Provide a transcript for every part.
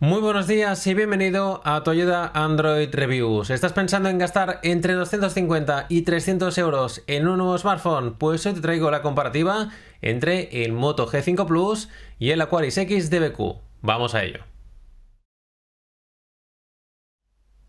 Muy buenos días y bienvenido a ayuda Android Reviews. ¿Estás pensando en gastar entre 250 y 300 euros en un nuevo smartphone? Pues hoy te traigo la comparativa entre el Moto G5 Plus y el Aquaris X DBQ. Vamos a ello.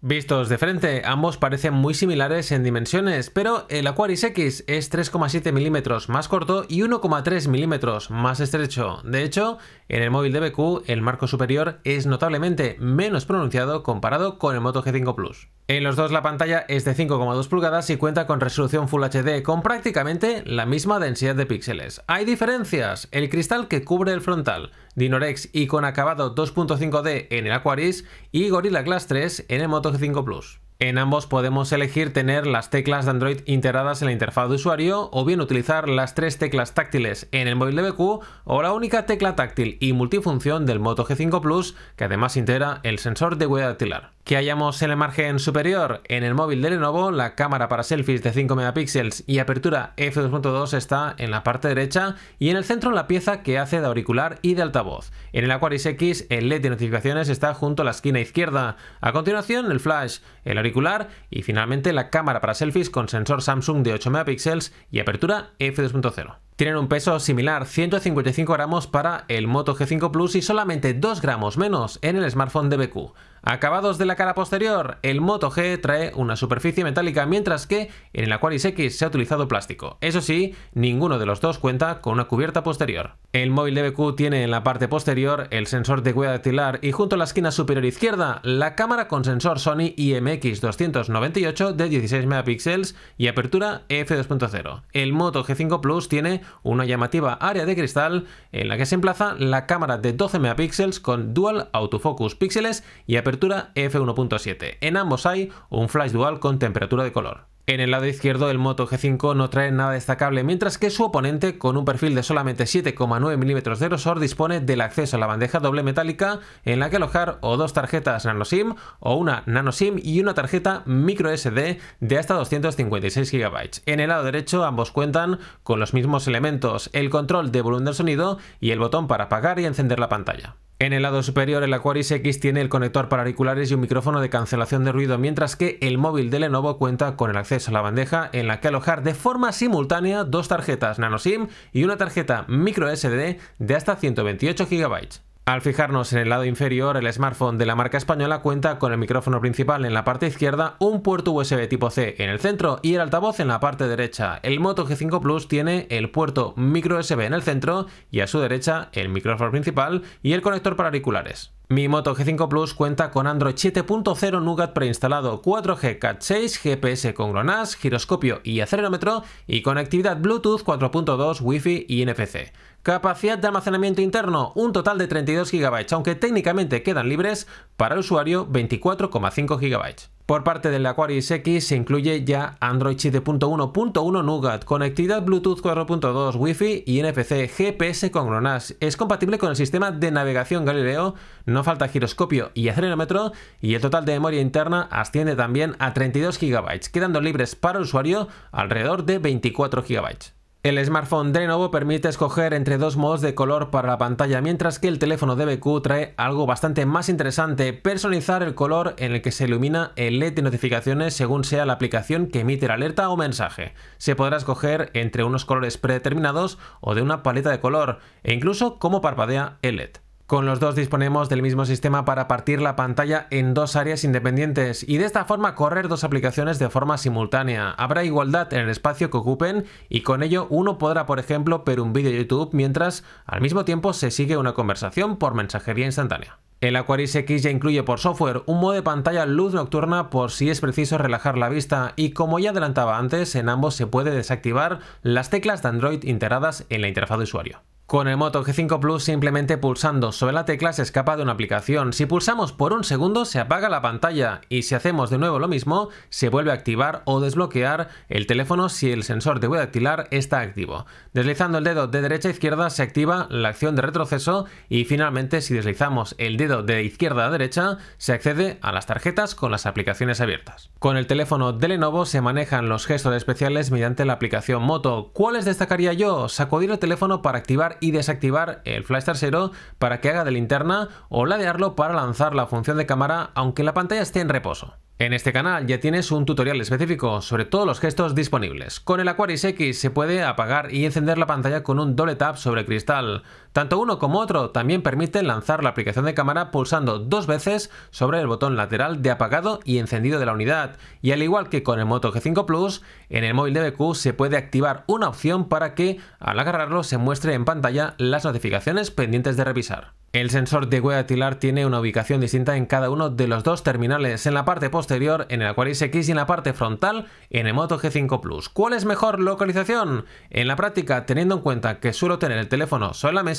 Vistos de frente, ambos parecen muy similares en dimensiones, pero el Aquaris X es 3,7 mm más corto y 1,3 mm más estrecho. De hecho, en el móvil de BQ, el marco superior es notablemente menos pronunciado comparado con el Moto G5 Plus. En los dos la pantalla es de 5,2 pulgadas y cuenta con resolución Full HD con prácticamente la misma densidad de píxeles. Hay diferencias, el cristal que cubre el frontal, Dinorex y con acabado 2.5D en el Aquaris y Gorilla Glass 3 en el Moto G5 Plus. En ambos podemos elegir tener las teclas de Android integradas en la interfaz de usuario o bien utilizar las tres teclas táctiles en el móvil de BQ o la única tecla táctil y multifunción del Moto G5 Plus que además integra el sensor de huella dactilar que hayamos en el margen superior en el móvil de Lenovo, la cámara para selfies de 5 megapíxeles y apertura f2.2 está en la parte derecha y en el centro la pieza que hace de auricular y de altavoz. En el Aquaris X el LED de notificaciones está junto a la esquina izquierda. A continuación el flash, el auricular y finalmente la cámara para selfies con sensor Samsung de 8 megapíxeles y apertura f2.0 tienen un peso similar, 155 gramos para el Moto G5 Plus y solamente 2 gramos menos en el smartphone de DBQ. Acabados de la cara posterior, el Moto G trae una superficie metálica mientras que en el Aquaris X se ha utilizado plástico. Eso sí, ninguno de los dos cuenta con una cubierta posterior. El móvil de BQ tiene en la parte posterior el sensor de huella dactilar y junto a la esquina superior izquierda la cámara con sensor Sony IMX298 de 16 megapíxeles y apertura f2.0. El Moto G5 Plus tiene una llamativa área de cristal en la que se emplaza la cámara de 12 megapíxeles con dual autofocus píxeles y apertura f1.7. En ambos hay un flash dual con temperatura de color. En el lado izquierdo el Moto G5 no trae nada destacable, mientras que su oponente, con un perfil de solamente 7,9 mm de grosor, dispone del acceso a la bandeja doble metálica en la que alojar o dos tarjetas nanoSIM o una nano SIM y una tarjeta micro SD de hasta 256 GB. En el lado derecho ambos cuentan con los mismos elementos, el control de volumen del sonido y el botón para apagar y encender la pantalla. En el lado superior el Aquaris X tiene el conector para auriculares y un micrófono de cancelación de ruido, mientras que el móvil de Lenovo cuenta con el acceso a la bandeja en la que alojar de forma simultánea dos tarjetas nano SIM y una tarjeta micro SD de hasta 128 GB. Al fijarnos en el lado inferior, el smartphone de la marca española cuenta con el micrófono principal en la parte izquierda, un puerto USB tipo C en el centro y el altavoz en la parte derecha. El Moto G5 Plus tiene el puerto micro USB en el centro y a su derecha el micrófono principal y el conector para auriculares. Mi Moto G5 Plus cuenta con Android 7.0 Nougat preinstalado, 4G Cat 6, GPS con GLONASS, giroscopio y acelerómetro y conectividad Bluetooth 4.2, Wi-Fi y NFC. Capacidad de almacenamiento interno, un total de 32 GB, aunque técnicamente quedan libres para el usuario 24,5 GB. Por parte del Aquarius X se incluye ya Android 7.1.1 Nougat, conectividad Bluetooth 4.2, Wi-Fi y NFC, GPS con GLONASS. Es compatible con el sistema de navegación Galileo, no falta giroscopio y acelerómetro y el total de memoria interna asciende también a 32 GB, quedando libres para el usuario alrededor de 24 GB. El smartphone de permite escoger entre dos modos de color para la pantalla, mientras que el teléfono de trae algo bastante más interesante, personalizar el color en el que se ilumina el LED de notificaciones según sea la aplicación que emite la alerta o mensaje. Se podrá escoger entre unos colores predeterminados o de una paleta de color, e incluso cómo parpadea el LED. Con los dos disponemos del mismo sistema para partir la pantalla en dos áreas independientes y de esta forma correr dos aplicaciones de forma simultánea. Habrá igualdad en el espacio que ocupen y con ello uno podrá, por ejemplo, ver un vídeo de YouTube mientras al mismo tiempo se sigue una conversación por mensajería instantánea. El Aquaris X ya incluye por software un modo de pantalla luz nocturna por si es preciso relajar la vista y como ya adelantaba antes, en ambos se puede desactivar las teclas de Android integradas en la interfaz de usuario. Con el Moto G5 Plus simplemente pulsando sobre la tecla se escapa de una aplicación. Si pulsamos por un segundo se apaga la pantalla y si hacemos de nuevo lo mismo se vuelve a activar o desbloquear el teléfono si el sensor de huella dactilar está activo. Deslizando el dedo de derecha a izquierda se activa la acción de retroceso y finalmente si deslizamos el dedo de izquierda a derecha se accede a las tarjetas con las aplicaciones abiertas. Con el teléfono de Lenovo se manejan los gestos especiales mediante la aplicación Moto. ¿Cuáles destacaría yo? Sacudir el teléfono para activar y desactivar el flash trasero para que haga de linterna o ladearlo para lanzar la función de cámara aunque la pantalla esté en reposo. En este canal ya tienes un tutorial específico sobre todos los gestos disponibles. Con el Aquaris X se puede apagar y encender la pantalla con un doble tap sobre cristal. Tanto uno como otro también permiten lanzar la aplicación de cámara pulsando dos veces sobre el botón lateral de apagado y encendido de la unidad, y al igual que con el Moto G5 Plus, en el móvil de BQ se puede activar una opción para que al agarrarlo se muestre en pantalla las notificaciones pendientes de revisar. El sensor de huella dactilar tiene una ubicación distinta en cada uno de los dos terminales, en la parte posterior en el Aquarius X y en la parte frontal en el Moto G5 Plus. ¿Cuál es mejor localización? En la práctica, teniendo en cuenta que suelo tener el teléfono sobre la mesa,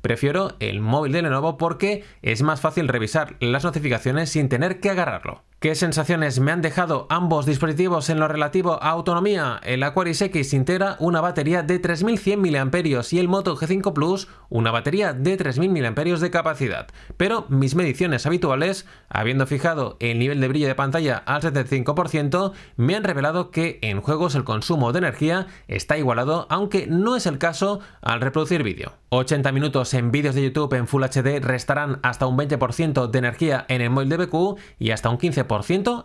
prefiero el móvil de Lenovo porque es más fácil revisar las notificaciones sin tener que agarrarlo. ¿Qué sensaciones me han dejado ambos dispositivos en lo relativo a autonomía? El Aquaris X integra una batería de 3100 mAh y el Moto G5 Plus una batería de 3000 mAh de capacidad. Pero mis mediciones habituales, habiendo fijado el nivel de brillo de pantalla al 75%, me han revelado que en juegos el consumo de energía está igualado, aunque no es el caso al reproducir vídeo. 80 minutos en vídeos de YouTube en Full HD restarán hasta un 20% de energía en el móvil de BQ y hasta un 15%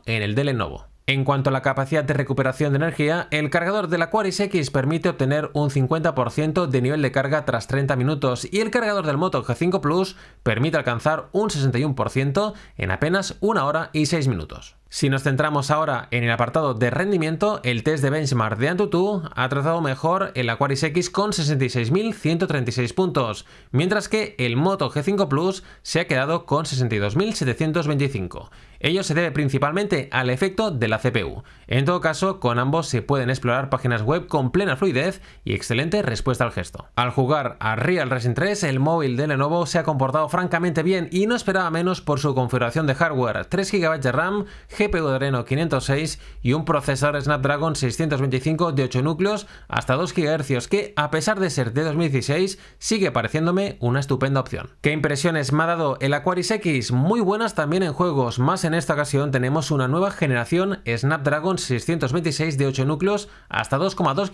en el de Lenovo. En cuanto a la capacidad de recuperación de energía, el cargador del Aquaris X permite obtener un 50% de nivel de carga tras 30 minutos y el cargador del Moto G5 Plus permite alcanzar un 61% en apenas una hora y 6 minutos. Si nos centramos ahora en el apartado de rendimiento, el test de benchmark de Antutu ha trazado mejor el Aquaris X con 66.136 puntos, mientras que el Moto G5 Plus se ha quedado con 62.725. Ello se debe principalmente al efecto de la CPU. En todo caso, con ambos se pueden explorar páginas web con plena fluidez y excelente respuesta al gesto. Al jugar a Real Racing 3, el móvil de Lenovo se ha comportado francamente bien y no esperaba menos por su configuración de hardware, 3 GB de RAM, GPU de 506 y un procesador Snapdragon 625 de 8 núcleos hasta 2 GHz que, a pesar de ser de 2016, sigue pareciéndome una estupenda opción. ¿Qué impresiones me ha dado el Aquaris X? Muy buenas también en juegos, más en esta ocasión tenemos una nueva generación Snapdragon 626 de 8 núcleos hasta 2,2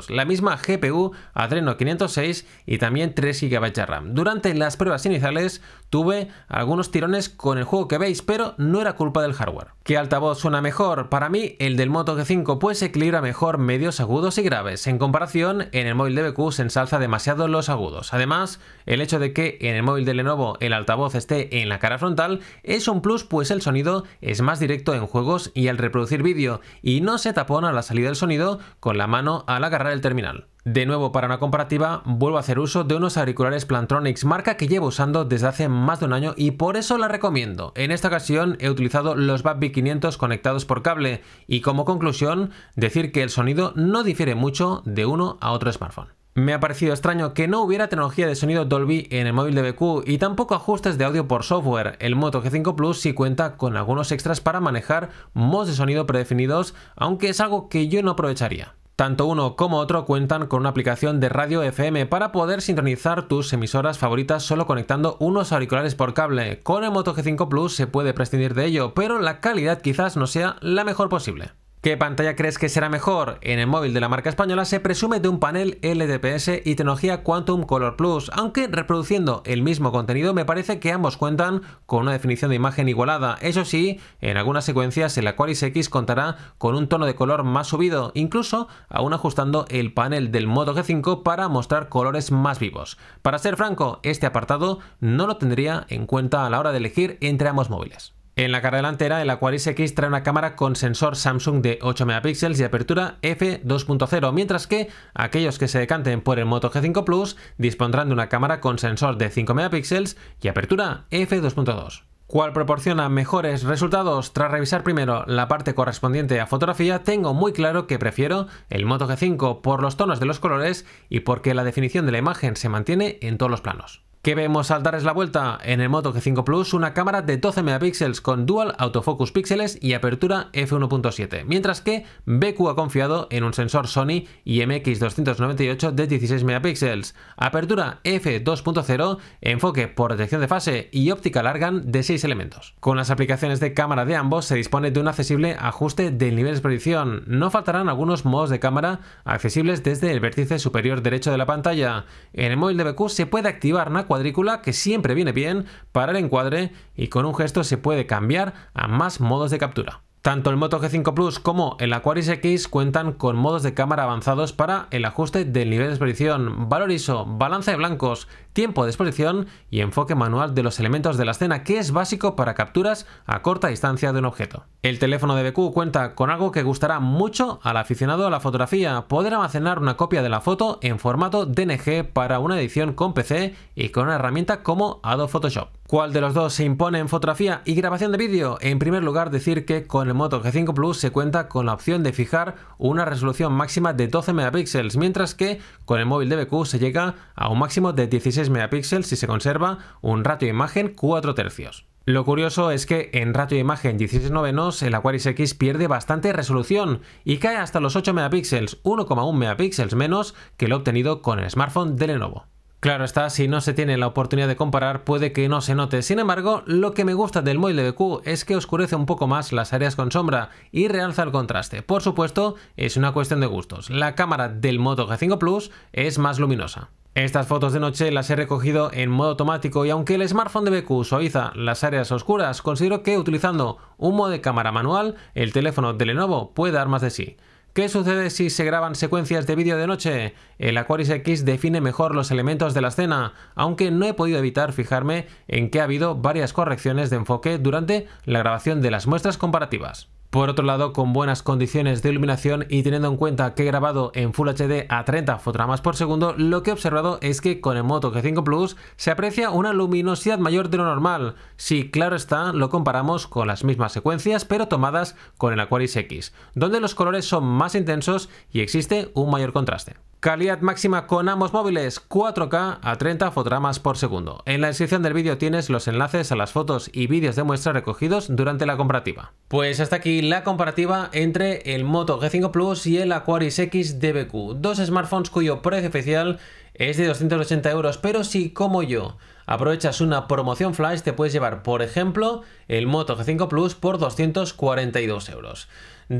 GHz, la misma GPU Adreno 506 y también 3 GB de RAM. Durante las pruebas iniciales tuve algunos tirones con el juego que veis, pero no era culpa del hardware. ¿Qué altavoz suena mejor? Para mí, el del Moto G5 pues equilibra mejor medios agudos y graves. En comparación, en el móvil de BQ se ensalza demasiado los agudos. Además, el hecho de que en el móvil de Lenovo el altavoz esté en la cara frontal es un plus pues el sonido es más directo en juegos y al reproducir vídeo y no se tapona la salida del sonido con la mano al agarrar el terminal. De nuevo, para una comparativa, vuelvo a hacer uso de unos auriculares Plantronics, marca que llevo usando desde hace más de un año y por eso la recomiendo. En esta ocasión he utilizado los Babby 500 conectados por cable y como conclusión, decir que el sonido no difiere mucho de uno a otro smartphone. Me ha parecido extraño que no hubiera tecnología de sonido Dolby en el móvil de BQ y tampoco ajustes de audio por software. El Moto G5 Plus sí cuenta con algunos extras para manejar mods de sonido predefinidos, aunque es algo que yo no aprovecharía. Tanto uno como otro cuentan con una aplicación de radio FM para poder sintonizar tus emisoras favoritas solo conectando unos auriculares por cable. Con el Moto G5 Plus se puede prescindir de ello, pero la calidad quizás no sea la mejor posible. ¿Qué pantalla crees que será mejor? En el móvil de la marca española se presume de un panel LDPS y tecnología Quantum Color Plus, aunque reproduciendo el mismo contenido me parece que ambos cuentan con una definición de imagen igualada. Eso sí, en algunas secuencias el la X contará con un tono de color más subido, incluso aún ajustando el panel del modo G5 para mostrar colores más vivos. Para ser franco, este apartado no lo tendría en cuenta a la hora de elegir entre ambos móviles. En la cara delantera, el Aquaris X trae una cámara con sensor Samsung de 8 megapíxeles y apertura f2.0, mientras que aquellos que se decanten por el Moto G5 Plus dispondrán de una cámara con sensor de 5 megapíxeles y apertura f2.2. ¿Cuál proporciona mejores resultados? Tras revisar primero la parte correspondiente a fotografía, tengo muy claro que prefiero el Moto G5 por los tonos de los colores y porque la definición de la imagen se mantiene en todos los planos. ¿Qué vemos al darles la vuelta? En el Moto G5 Plus, una cámara de 12 megapíxeles con dual autofocus píxeles y apertura f1.7, mientras que BQ ha confiado en un sensor Sony IMX298 de 16 megapíxeles, apertura f2.0, enfoque por detección de fase y óptica Largan de 6 elementos. Con las aplicaciones de cámara de ambos se dispone de un accesible ajuste del nivel de exposición. No faltarán algunos modos de cámara accesibles desde el vértice superior derecho de la pantalla. En el móvil de BQ se puede activar cuadrícula que siempre viene bien para el encuadre y con un gesto se puede cambiar a más modos de captura. Tanto el Moto G5 Plus como el Aquaris X cuentan con modos de cámara avanzados para el ajuste del nivel de exposición, valor ISO, balance de blancos, tiempo de exposición y enfoque manual de los elementos de la escena, que es básico para capturas a corta distancia de un objeto. El teléfono de BQ cuenta con algo que gustará mucho al aficionado a la fotografía, poder almacenar una copia de la foto en formato DNG para una edición con PC y con una herramienta como Adobe Photoshop. ¿Cuál de los dos se impone en fotografía y grabación de vídeo? En primer lugar, decir que con el Moto G5 Plus se cuenta con la opción de fijar una resolución máxima de 12 megapíxeles, mientras que con el móvil de BQ se llega a un máximo de 16 megapíxeles si se conserva un ratio de imagen 4 tercios. Lo curioso es que en ratio de imagen 16 novenos el Aquaris X pierde bastante resolución y cae hasta los 8 megapíxeles, 1,1 megapíxeles menos que lo obtenido con el smartphone de Lenovo. Claro está, si no se tiene la oportunidad de comparar puede que no se note. Sin embargo, lo que me gusta del móvil de BQ es que oscurece un poco más las áreas con sombra y realza el contraste. Por supuesto, es una cuestión de gustos. La cámara del Moto G5 Plus es más luminosa. Estas fotos de noche las he recogido en modo automático y aunque el smartphone de BQ suaviza las áreas oscuras, considero que utilizando un modo de cámara manual, el teléfono de Lenovo puede dar más de sí. ¿Qué sucede si se graban secuencias de vídeo de noche? El Aquaris X define mejor los elementos de la escena, aunque no he podido evitar fijarme en que ha habido varias correcciones de enfoque durante la grabación de las muestras comparativas. Por otro lado, con buenas condiciones de iluminación y teniendo en cuenta que he grabado en Full HD a 30 fotogramas por segundo, lo que he observado es que con el Moto G5 Plus se aprecia una luminosidad mayor de lo normal. Si, claro está, lo comparamos con las mismas secuencias pero tomadas con el Aquaris X, donde los colores son más intensos y existe un mayor contraste. Calidad máxima con ambos móviles, 4K a 30 fotogramas por segundo. En la descripción del vídeo tienes los enlaces a las fotos y vídeos de muestra recogidos durante la comparativa. Pues hasta aquí la comparativa entre el Moto G5 Plus y el Aquaris X DBQ, dos smartphones cuyo precio oficial es de 280 euros, pero si como yo aprovechas una promoción flash te puedes llevar, por ejemplo, el Moto G5 Plus por 242 euros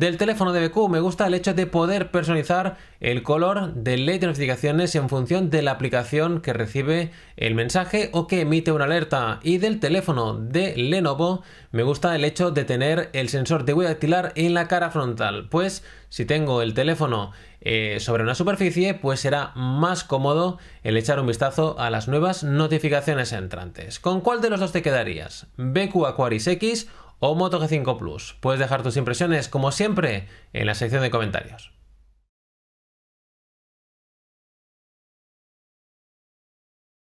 del teléfono de BQ. Me gusta el hecho de poder personalizar el color del ley de notificaciones en función de la aplicación que recibe el mensaje o que emite una alerta. Y del teléfono de Lenovo me gusta el hecho de tener el sensor de huella dactilar en la cara frontal. Pues si tengo el teléfono eh, sobre una superficie, pues será más cómodo el echar un vistazo a las nuevas notificaciones entrantes. ¿Con cuál de los dos te quedarías? BQ Aquaris X o Moto G5 Plus. Puedes dejar tus impresiones, como siempre, en la sección de comentarios.